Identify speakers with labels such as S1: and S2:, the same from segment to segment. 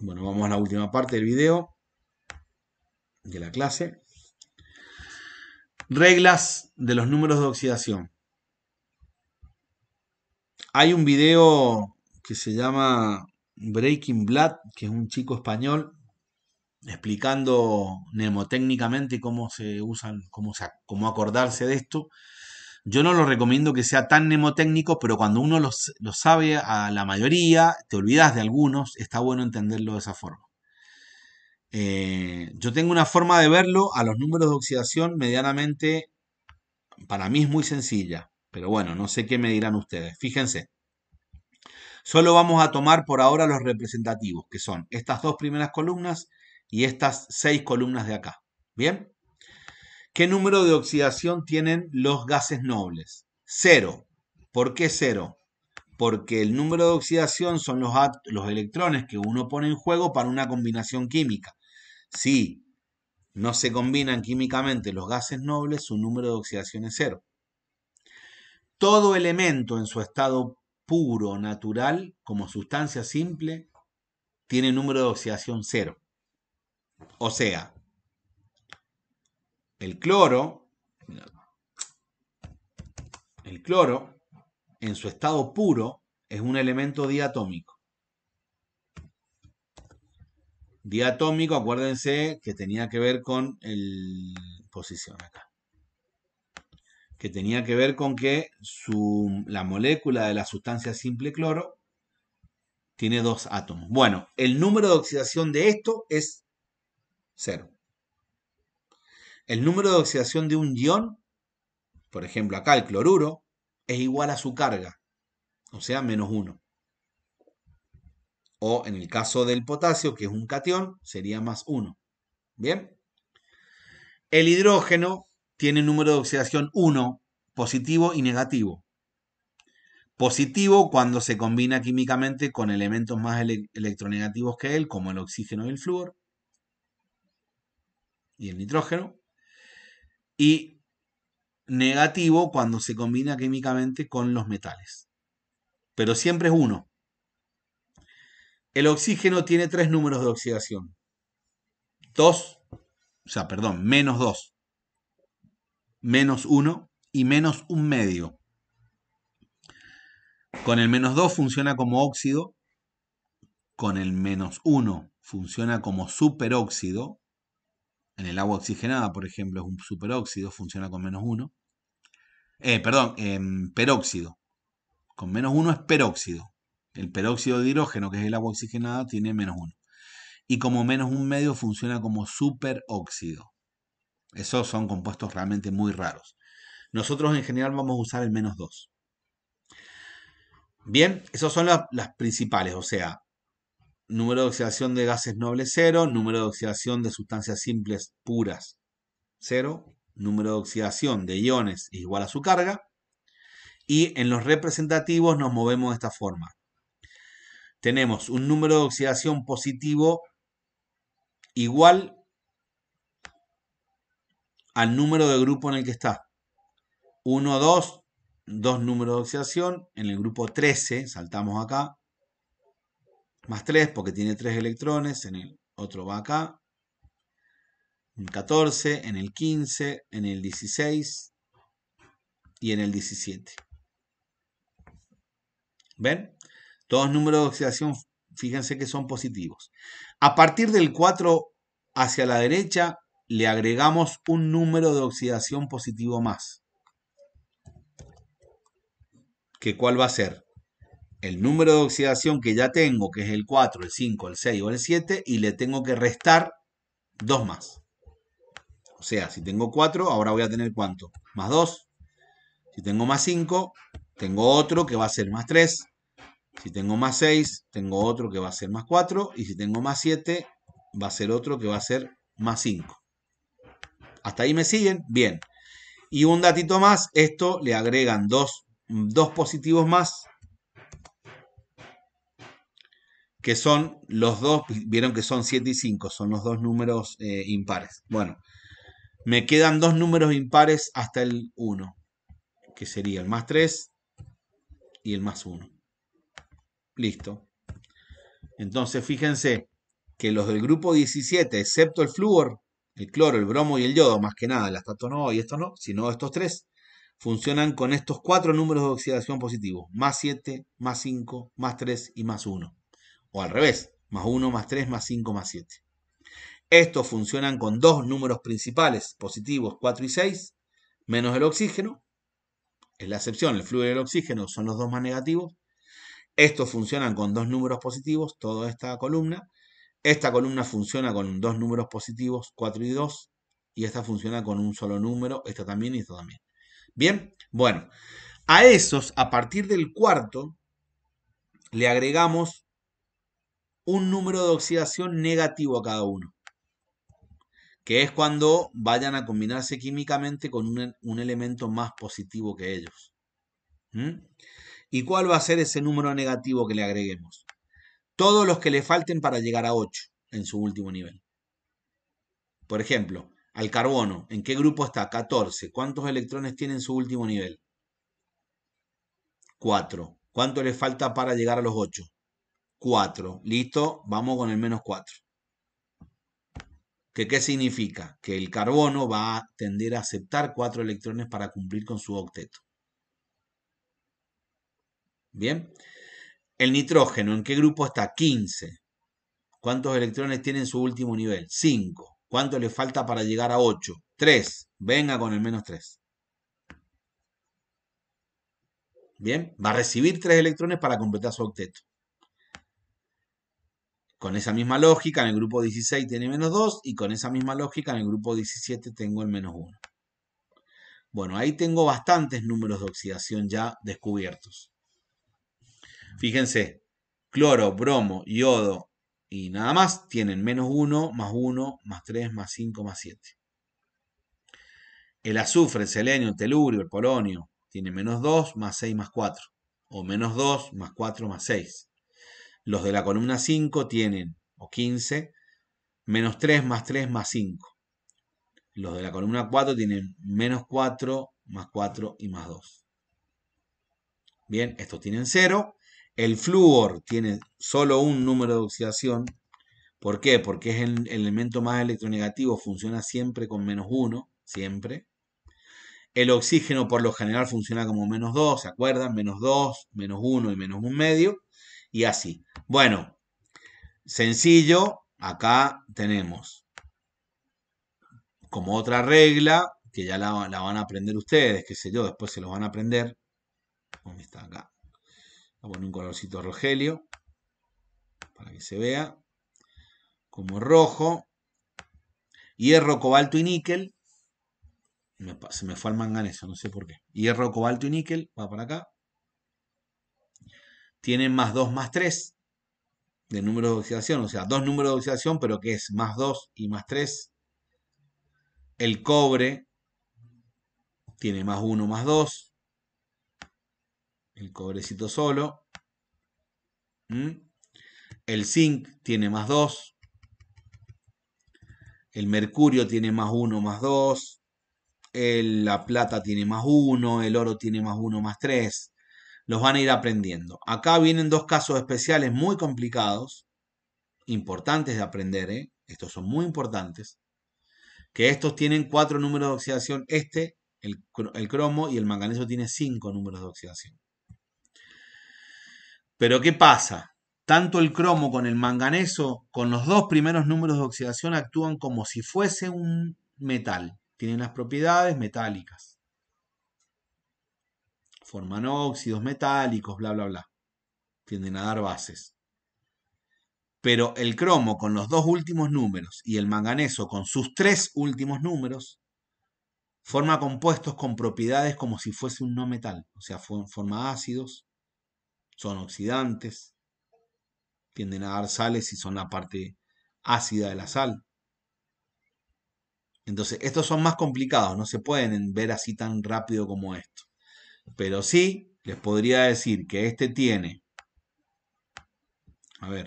S1: Bueno, vamos a la última parte del video de la clase. Reglas de los números de oxidación. Hay un video que se llama Breaking Blood, que es un chico español, explicando mnemotécnicamente cómo se usan, cómo, cómo acordarse de esto. Yo no lo recomiendo que sea tan mnemotécnico, pero cuando uno lo, sabe a la mayoría, te olvidas de algunos, está bueno entenderlo de esa forma. Eh, yo tengo una forma de verlo a los números de oxidación medianamente, para mí es muy sencilla, pero bueno, no sé qué me dirán ustedes. Fíjense, solo vamos a tomar por ahora los representativos, que son estas dos primeras columnas y estas seis columnas de acá. ¿Bien? ¿Qué número de oxidación tienen los gases nobles? Cero. ¿Por qué cero? Porque el número de oxidación son los, los electrones que uno pone en juego para una combinación química. Si no se combinan químicamente los gases nobles, su número de oxidación es cero. Todo elemento en su estado puro, natural, como sustancia simple, tiene número de oxidación cero. O sea, el cloro, el cloro en su estado puro es un elemento diatómico. Diatómico, acuérdense que tenía que ver con el posición acá. Que tenía que ver con que la molécula de la sustancia simple cloro tiene dos átomos. Bueno, el número de oxidación de esto es cero. El número de oxidación de un ion, por ejemplo acá el cloruro, es igual a su carga, o sea, menos 1. O en el caso del potasio, que es un cation, sería más 1. ¿Bien? El hidrógeno tiene número de oxidación 1, positivo y negativo. Positivo cuando se combina químicamente con elementos más electronegativos que él, como el oxígeno y el flúor. Y el nitrógeno y negativo cuando se combina químicamente con los metales. Pero siempre es uno. El oxígeno tiene tres números de oxidación. Dos, o sea, perdón, menos 2. menos 1 y menos un medio. Con el menos 2 funciona como óxido, con el menos 1 funciona como superóxido en el agua oxigenada, por ejemplo, es un superóxido, funciona con menos 1. Eh, perdón, eh, peróxido. Con menos 1 es peróxido. El peróxido de hidrógeno, que es el agua oxigenada, tiene menos 1. Y como menos un medio funciona como superóxido. Esos son compuestos realmente muy raros. Nosotros en general vamos a usar el menos 2. Bien, esas son las principales, o sea, número de oxidación de gases nobles cero, número de oxidación de sustancias simples puras cero, número de oxidación de iones igual a su carga, y en los representativos nos movemos de esta forma. Tenemos un número de oxidación positivo igual al número de grupo en el que está. 1, 2, Dos números de oxidación, en el grupo 13, saltamos acá, más 3 porque tiene 3 electrones, en el otro va acá. En el 14, en el 15, en el 16 y en el 17. ¿Ven? Todos números de oxidación, fíjense que son positivos. A partir del 4 hacia la derecha, le agregamos un número de oxidación positivo más. ¿Qué cuál va a ser? el número de oxidación que ya tengo, que es el 4, el 5, el 6 o el 7, y le tengo que restar 2 más. O sea, si tengo 4, ahora voy a tener cuánto? Más 2. Si tengo más 5, tengo otro que va a ser más 3. Si tengo más 6, tengo otro que va a ser más 4. Y si tengo más 7, va a ser otro que va a ser más 5. ¿Hasta ahí me siguen? Bien. Y un datito más, esto le agregan dos, dos positivos más que son los dos, vieron que son 7 y 5, son los dos números eh, impares. Bueno, me quedan dos números impares hasta el 1, que sería el más 3 y el más 1. Listo. Entonces, fíjense que los del grupo 17, excepto el flúor, el cloro, el bromo y el yodo, más que nada, el astato no y esto no, sino estos tres, funcionan con estos cuatro números de oxidación positivo, más 7, más 5, más 3 y más 1 o al revés, más 1, más 3, más 5, más 7. Estos funcionan con dos números principales, positivos 4 y 6, menos el oxígeno, es la excepción, el fluido y el oxígeno son los dos más negativos. Estos funcionan con dos números positivos, toda esta columna. Esta columna funciona con dos números positivos, 4 y 2, y esta funciona con un solo número, esta también y esta también. Bien, bueno, a esos, a partir del cuarto, le agregamos un número de oxidación negativo a cada uno, que es cuando vayan a combinarse químicamente con un, elemento más positivo que ellos. ¿Y cuál va a ser ese número negativo que le agreguemos? Todos los que le falten para llegar a 8 en su último nivel. Por ejemplo, al carbono, ¿en qué grupo está? 14. ¿Cuántos electrones tiene en su último nivel? 4. ¿Cuánto le falta para llegar a los 8? 4. Listo, vamos con el menos 4. ¿Qué, significa? Que el carbono va a tender a aceptar 4 electrones para cumplir con su octeto. Bien. El nitrógeno, ¿en qué grupo está? 15. ¿Cuántos electrones tiene en su último nivel? 5. ¿Cuánto le falta para llegar a 8? 3. Venga con el menos 3. Bien, va a recibir 3 electrones para completar su octeto. Con esa misma lógica, en el grupo 16 tiene menos 2 y con esa misma lógica, en el grupo 17 tengo el menos 1. Bueno, ahí tengo bastantes números de oxidación ya descubiertos. Fíjense, cloro, bromo, yodo y nada más tienen menos 1, más 1, más 3, más 5, más 7. El azufre, el selenio, el telurio, el polonio tiene menos 2, más 6, más 4. O menos 2, más 4, más 6. Los de la columna 5 tienen, o 15, menos 3 más 3 más 5. Los de la columna 4 tienen menos 4 más 4 y más 2. Bien, estos tienen 0. El flúor tiene solo un número de oxidación. ¿Por qué? Porque es el elemento más electronegativo, funciona siempre con menos 1, siempre. El oxígeno por lo general funciona como menos 2, ¿se acuerdan? Menos 2, menos 1 y menos 1 medio y así. Bueno, sencillo, acá tenemos como otra regla, que ya la, van a aprender ustedes, qué sé yo, después se los van a aprender. ¿Dónde está acá? a poner un colorcito rogelio para que se vea. Como rojo. Hierro, cobalto y níquel. se me fue al manganeso, no sé por qué. Hierro, cobalto y níquel, va para acá tienen más 2 más 3 de números de oxidación, o sea, dos números de oxidación, pero que es más 2 y más 3. El cobre tiene más 1 más 2. El cobrecito solo. ¿Mm? El zinc tiene más 2. El mercurio tiene más 1 más 2. la plata tiene más 1. El oro tiene más 1 más 3 los van a ir aprendiendo. Acá vienen dos casos especiales muy complicados, importantes de aprender, ¿eh? estos son muy importantes, que estos tienen cuatro números de oxidación, este, el, el cromo y el manganeso tiene cinco números de oxidación. Pero ¿qué pasa? Tanto el cromo con el manganeso, con los dos primeros números de oxidación, actúan como si fuese un metal. Tienen las propiedades metálicas forman óxidos metálicos, bla, bla, bla. Tienden a dar bases. Pero el cromo con los dos últimos números y el manganeso con sus tres últimos números forma compuestos con propiedades como si fuese un no metal. O sea, forma ácidos, son oxidantes, tienden a dar sales y son la parte ácida de la sal. Entonces, estos son más complicados, no se pueden ver así tan rápido como esto. Pero sí les podría decir que este tiene, a ver,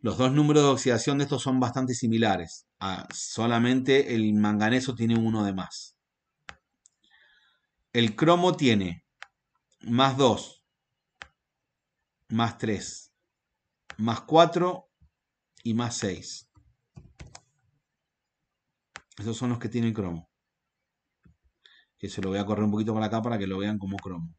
S1: los dos números de oxidación de estos son bastante similares. Ah, solamente el manganeso tiene uno de más. El cromo tiene más 2, más 3, más 4 y más 6. Esos son los que tiene el cromo que se lo voy a correr un poquito para acá para que lo vean como cromo.